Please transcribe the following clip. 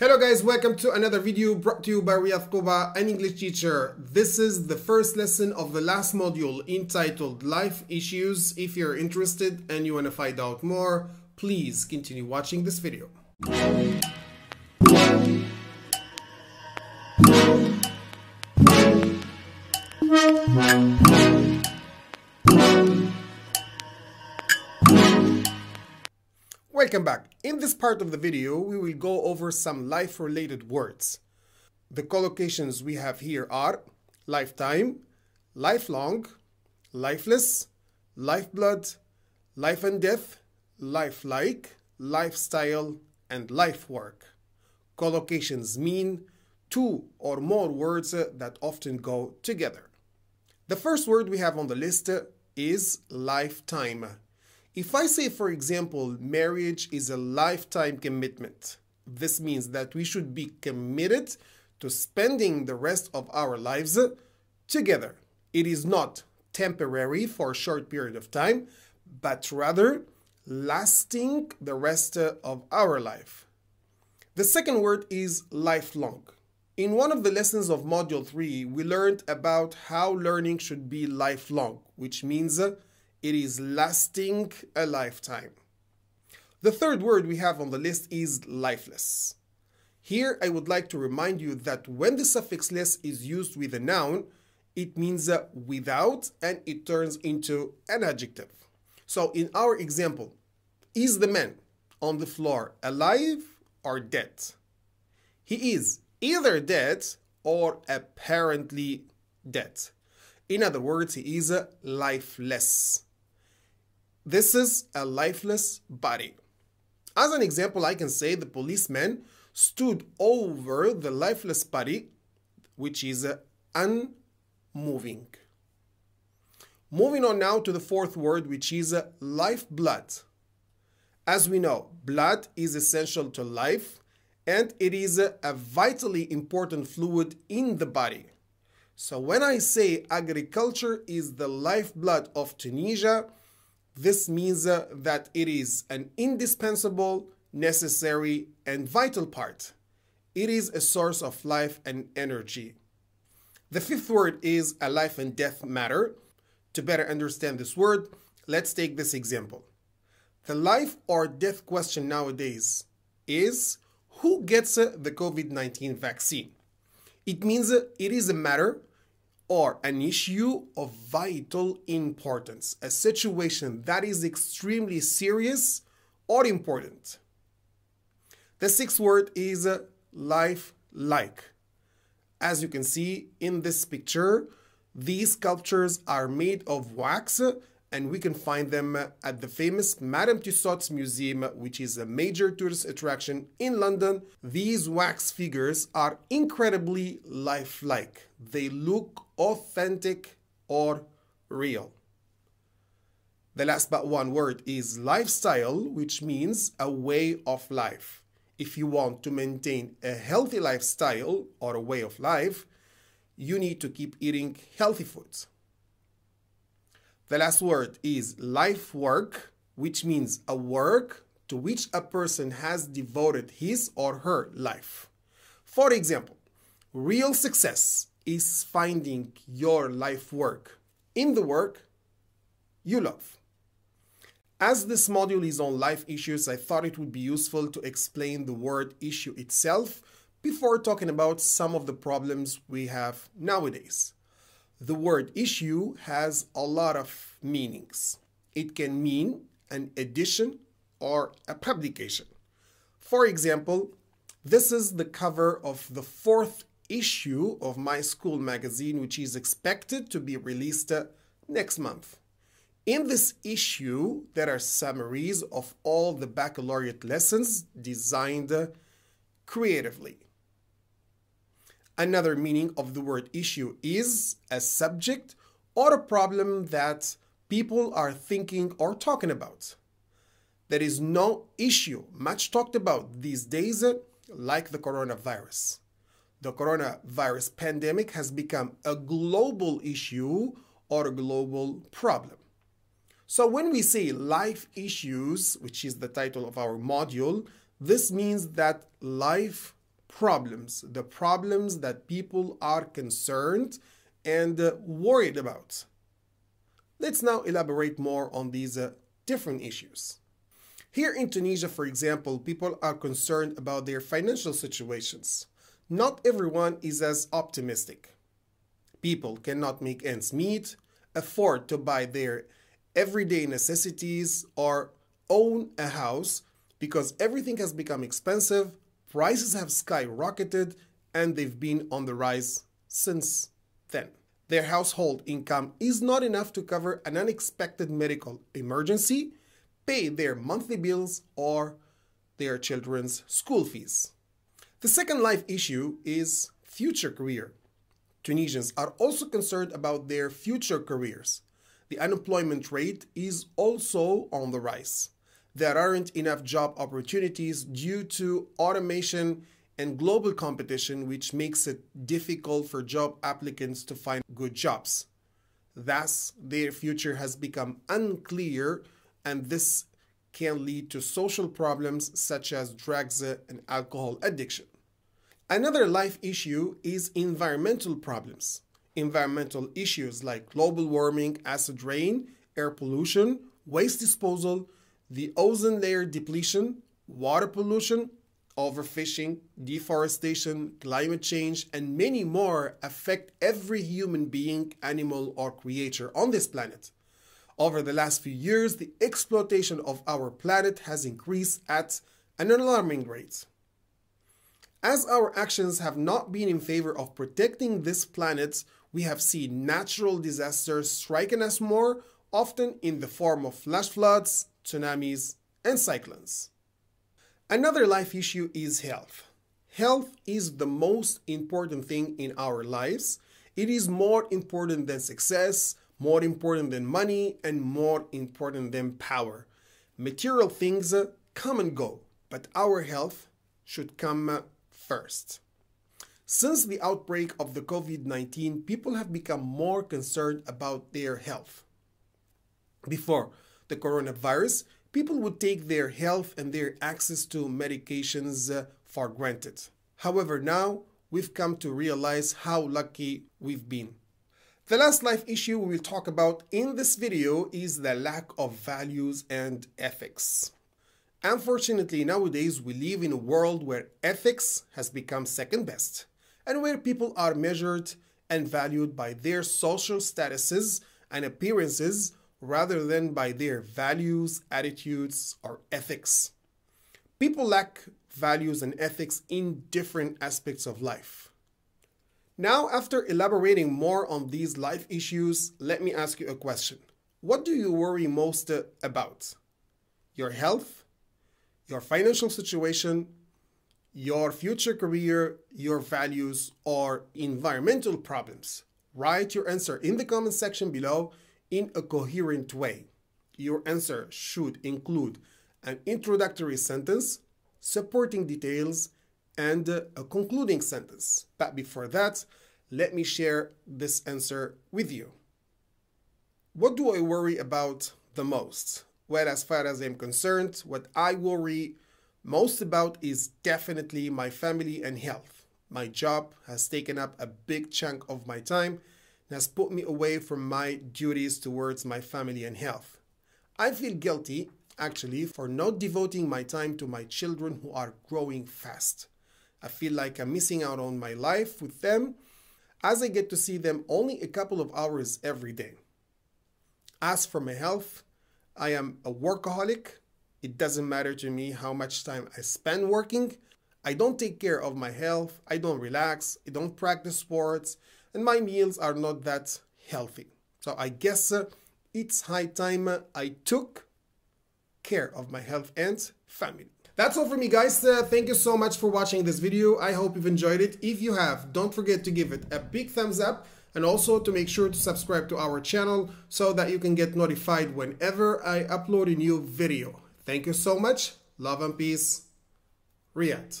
Hello guys, welcome to another video brought to you by Riyadh Kuba, an English teacher. This is the first lesson of the last module entitled Life Issues. If you're interested and you want to find out more, please continue watching this video. Welcome back. In this part of the video, we will go over some life-related words. The collocations we have here are lifetime, lifelong, lifeless, lifeblood, life and death, lifelike, lifestyle, and life work. Collocations mean two or more words uh, that often go together. The first word we have on the list uh, is lifetime. If I say, for example, marriage is a lifetime commitment, this means that we should be committed to spending the rest of our lives together. It is not temporary for a short period of time, but rather lasting the rest of our life. The second word is lifelong. In one of the lessons of Module 3, we learned about how learning should be lifelong, which means it is lasting a lifetime. The third word we have on the list is lifeless. Here, I would like to remind you that when the suffix less is used with a noun, it means without and it turns into an adjective. So, in our example, is the man on the floor alive or dead? He is either dead or apparently dead. In other words, he is lifeless. This is a lifeless body. As an example, I can say the policeman stood over the lifeless body, which is uh, unmoving. Moving on now to the fourth word, which is uh, lifeblood. As we know, blood is essential to life and it is uh, a vitally important fluid in the body. So when I say agriculture is the lifeblood of Tunisia, this means uh, that it is an indispensable, necessary, and vital part. It is a source of life and energy. The fifth word is a life and death matter. To better understand this word, let's take this example. The life or death question nowadays is who gets uh, the COVID 19 vaccine? It means uh, it is a matter or an issue of vital importance, a situation that is extremely serious or important. The sixth word is life-like. As you can see in this picture, these sculptures are made of wax and we can find them at the famous Madame Tussauds Museum, which is a major tourist attraction in London. These wax figures are incredibly lifelike. They look authentic or real. The last but one word is lifestyle, which means a way of life. If you want to maintain a healthy lifestyle or a way of life, you need to keep eating healthy foods. The last word is life work, which means a work to which a person has devoted his or her life. For example, real success is finding your life work in the work you love. As this module is on life issues, I thought it would be useful to explain the word issue itself before talking about some of the problems we have nowadays the word issue has a lot of meanings. It can mean an edition or a publication. For example, this is the cover of the fourth issue of my school magazine, which is expected to be released uh, next month. In this issue, there are summaries of all the baccalaureate lessons designed uh, creatively. Another meaning of the word issue is a subject or a problem that people are thinking or talking about. There is no issue much talked about these days like the coronavirus. The coronavirus pandemic has become a global issue or a global problem. So when we say life issues, which is the title of our module, this means that life problems, the problems that people are concerned and uh, worried about. Let's now elaborate more on these uh, different issues. Here in Tunisia, for example, people are concerned about their financial situations. Not everyone is as optimistic. People cannot make ends meet, afford to buy their everyday necessities, or own a house because everything has become expensive Prices have skyrocketed and they've been on the rise since then. Their household income is not enough to cover an unexpected medical emergency, pay their monthly bills, or their children's school fees. The second life issue is future career. Tunisians are also concerned about their future careers. The unemployment rate is also on the rise there aren't enough job opportunities due to automation and global competition, which makes it difficult for job applicants to find good jobs. Thus, their future has become unclear, and this can lead to social problems such as drugs and alcohol addiction. Another life issue is environmental problems. Environmental issues like global warming, acid rain, air pollution, waste disposal, the ozone layer depletion, water pollution, overfishing, deforestation, climate change, and many more affect every human being, animal, or creature on this planet. Over the last few years, the exploitation of our planet has increased at an alarming rate. As our actions have not been in favor of protecting this planet, we have seen natural disasters striking us more, often in the form of flash floods, tsunamis, and cyclones. Another life issue is health. Health is the most important thing in our lives. It is more important than success, more important than money, and more important than power. Material things uh, come and go, but our health should come uh, first. Since the outbreak of the COVID-19, people have become more concerned about their health. Before, the coronavirus, people would take their health and their access to medications uh, for granted. However, now we've come to realize how lucky we've been. The last life issue we will talk about in this video is the lack of values and ethics. Unfortunately, nowadays we live in a world where ethics has become second best and where people are measured and valued by their social statuses and appearances rather than by their values, attitudes, or ethics. People lack values and ethics in different aspects of life. Now, after elaborating more on these life issues, let me ask you a question. What do you worry most uh, about? Your health, your financial situation, your future career, your values, or environmental problems? Write your answer in the comment section below in a coherent way. Your answer should include an introductory sentence, supporting details, and a concluding sentence. But before that, let me share this answer with you. What do I worry about the most? Well, as far as I'm concerned, what I worry most about is definitely my family and health. My job has taken up a big chunk of my time has put me away from my duties towards my family and health. I feel guilty, actually, for not devoting my time to my children who are growing fast. I feel like I'm missing out on my life with them as I get to see them only a couple of hours every day. As for my health, I am a workaholic. It doesn't matter to me how much time I spend working. I don't take care of my health. I don't relax. I don't practice sports and my meals are not that healthy. So I guess uh, it's high time uh, I took care of my health and family. That's all for me guys. Uh, thank you so much for watching this video. I hope you've enjoyed it. If you have, don't forget to give it a big thumbs up and also to make sure to subscribe to our channel so that you can get notified whenever I upload a new video. Thank you so much. Love and peace. Riyadh.